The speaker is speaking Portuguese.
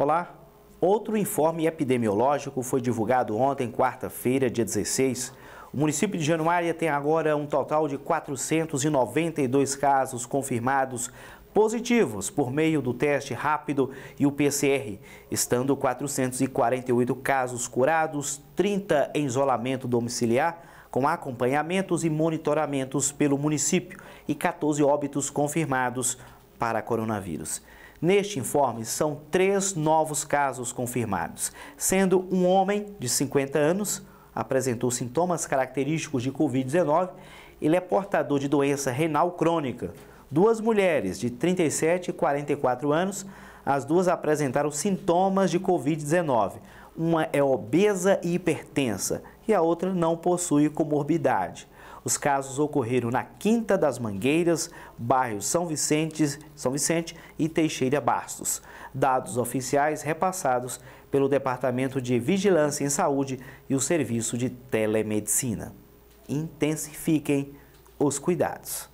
Olá. Outro informe epidemiológico foi divulgado ontem, quarta-feira, dia 16. O município de Januária tem agora um total de 492 casos confirmados positivos por meio do teste rápido e o PCR, estando 448 casos curados, 30 em isolamento domiciliar, com acompanhamentos e monitoramentos pelo município e 14 óbitos confirmados para coronavírus. Neste informe, são três novos casos confirmados, sendo um homem de 50 anos, apresentou sintomas característicos de Covid-19, ele é portador de doença renal crônica. Duas mulheres de 37 e 44 anos, as duas apresentaram sintomas de Covid-19. Uma é obesa e hipertensa e a outra não possui comorbidade. Os casos ocorreram na Quinta das Mangueiras, bairro São Vicente, São Vicente e Teixeira Bastos. Dados oficiais repassados pelo Departamento de Vigilância em Saúde e o Serviço de Telemedicina. Intensifiquem os cuidados.